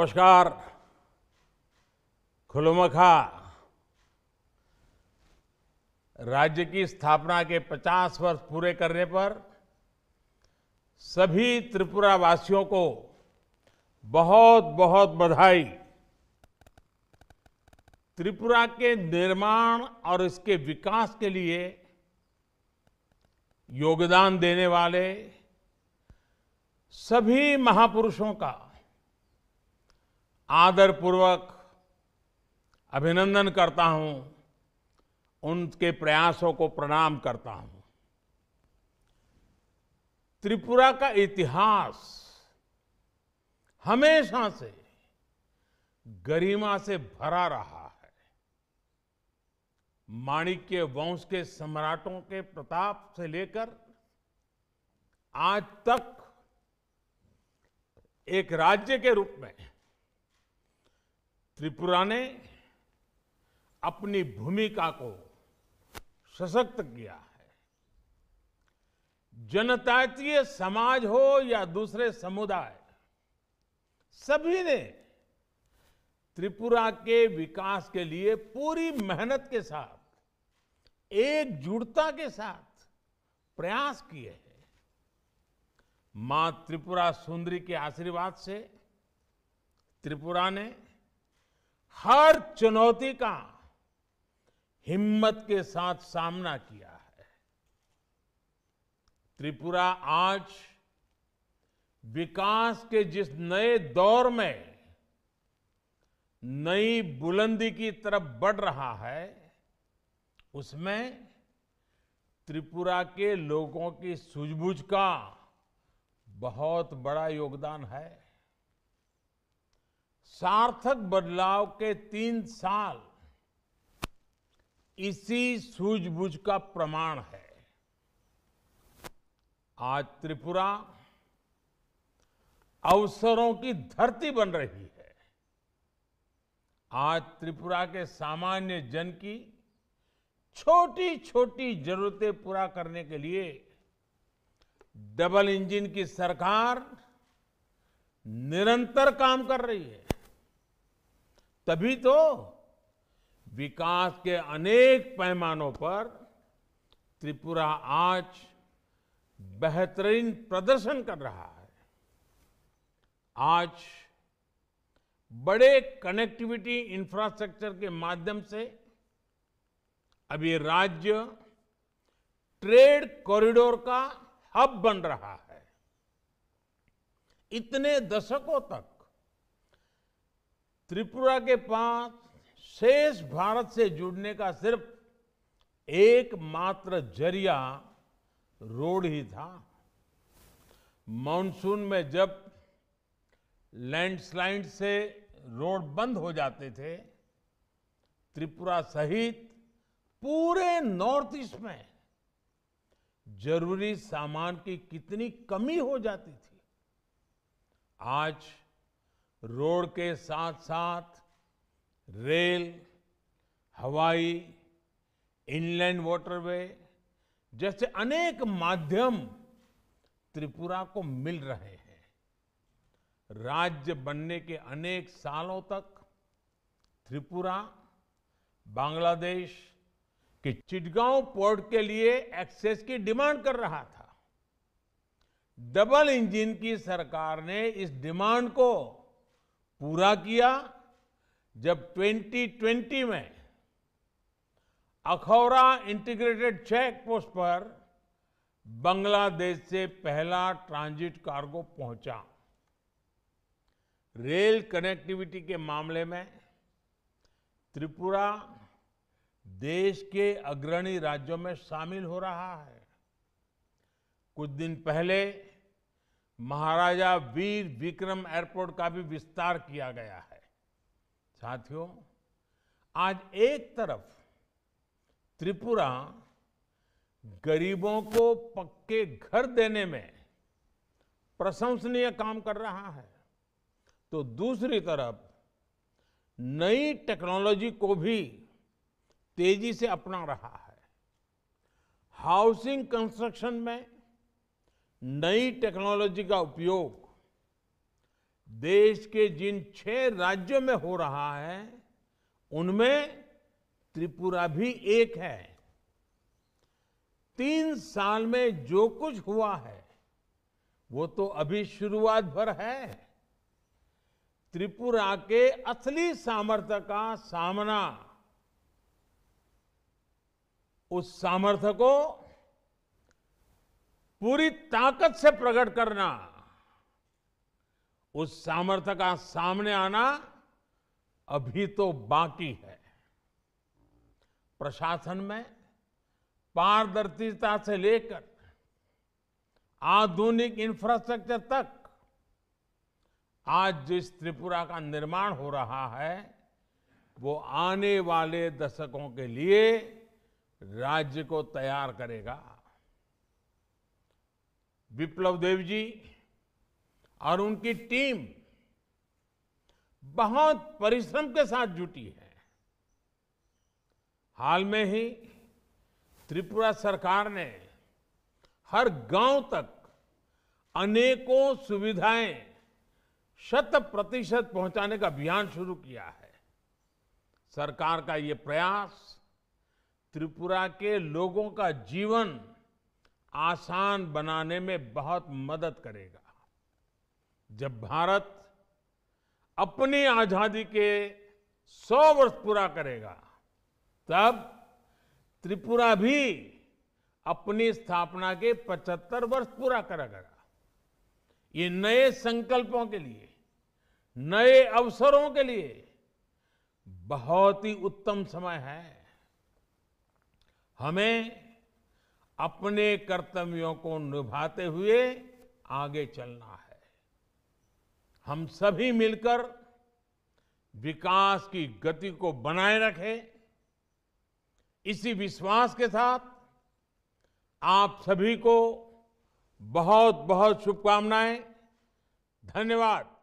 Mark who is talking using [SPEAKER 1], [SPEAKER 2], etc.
[SPEAKER 1] नमस्कार खुलमखा राज्य की स्थापना के 50 वर्ष पूरे करने पर सभी त्रिपुरा वासियों को बहुत बहुत बधाई त्रिपुरा के निर्माण और इसके विकास के लिए योगदान देने वाले सभी महापुरुषों का आदरपूर्वक अभिनंदन करता हूं उनके प्रयासों को प्रणाम करता हूं त्रिपुरा का इतिहास हमेशा से गरिमा से भरा रहा है माणिक्य वंश के सम्राटों के प्रताप से लेकर आज तक एक राज्य के रूप में त्रिपुरा ने अपनी भूमिका को सशक्त किया है जनतातीय समाज हो या दूसरे समुदाय सभी ने त्रिपुरा के विकास के लिए पूरी मेहनत के साथ एकजुटता के साथ प्रयास किए हैं मां त्रिपुरा सुंदरी के आशीर्वाद से त्रिपुरा ने हर चुनौती का हिम्मत के साथ सामना किया है त्रिपुरा आज विकास के जिस नए दौर में नई बुलंदी की तरफ बढ़ रहा है उसमें त्रिपुरा के लोगों की सूझबूझ का बहुत बड़ा योगदान है सार्थक बदलाव के तीन साल इसी सूझबूझ का प्रमाण है आज त्रिपुरा अवसरों की धरती बन रही है आज त्रिपुरा के सामान्य जन की छोटी छोटी जरूरतें पूरा करने के लिए डबल इंजन की सरकार निरंतर काम कर रही है तभी तो विकास के अनेक पैमानों पर त्रिपुरा आज बेहतरीन प्रदर्शन कर रहा है आज बड़े कनेक्टिविटी इंफ्रास्ट्रक्चर के माध्यम से अब ये राज्य ट्रेड कॉरिडोर का हब बन रहा है इतने दशकों तक त्रिपुरा के पास शेष भारत से जुड़ने का सिर्फ एकमात्र जरिया रोड ही था मानसून में जब लैंडस्लाइड से रोड बंद हो जाते थे त्रिपुरा सहित पूरे नॉर्थ ईस्ट में जरूरी सामान की कितनी कमी हो जाती थी आज रोड के साथ साथ रेल हवाई इनलैंड वाटरवे जैसे अनेक माध्यम त्रिपुरा को मिल रहे हैं राज्य बनने के अनेक सालों तक त्रिपुरा बांग्लादेश के चिटगांव पोर्ट के लिए एक्सेस की डिमांड कर रहा था डबल इंजन की सरकार ने इस डिमांड को पूरा किया जब 2020 में अखौरा इंटीग्रेटेड चेक पोस्ट पर बांग्लादेश से पहला ट्रांजिट कार्गो पहुंचा रेल कनेक्टिविटी के मामले में त्रिपुरा देश के अग्रणी राज्यों में शामिल हो रहा है कुछ दिन पहले महाराजा वीर विक्रम एयरपोर्ट का भी विस्तार किया गया है साथियों आज एक तरफ त्रिपुरा गरीबों को पक्के घर देने में प्रशंसनीय काम कर रहा है तो दूसरी तरफ नई टेक्नोलॉजी को भी तेजी से अपना रहा है हाउसिंग कंस्ट्रक्शन में नई टेक्नोलॉजी का उपयोग देश के जिन छह राज्यों में हो रहा है उनमें त्रिपुरा भी एक है तीन साल में जो कुछ हुआ है वो तो अभी शुरुआत भर है त्रिपुरा के असली सामर्थ्य का सामना उस सामर्थ्य को पूरी ताकत से प्रकट करना उस सामर्थ्य का सामने आना अभी तो बाकी है प्रशासन में पारदर्शिता से लेकर आधुनिक इंफ्रास्ट्रक्चर तक आज जिस त्रिपुरा का निर्माण हो रहा है वो आने वाले दशकों के लिए राज्य को तैयार करेगा विप्लव देव जी और उनकी टीम बहुत परिश्रम के साथ जुटी है हाल में ही त्रिपुरा सरकार ने हर गांव तक अनेकों सुविधाएं शत प्रतिशत पहुंचाने का अभियान शुरू किया है सरकार का ये प्रयास त्रिपुरा के लोगों का जीवन आसान बनाने में बहुत मदद करेगा जब भारत अपनी आजादी के 100 वर्ष पूरा करेगा तब त्रिपुरा भी अपनी स्थापना के 75 वर्ष पूरा करेगा ये नए संकल्पों के लिए नए अवसरों के लिए बहुत ही उत्तम समय है हमें अपने कर्तव्यों को निभाते हुए आगे चलना है हम सभी मिलकर विकास की गति को बनाए रखें इसी विश्वास के साथ आप सभी को बहुत बहुत शुभकामनाएं धन्यवाद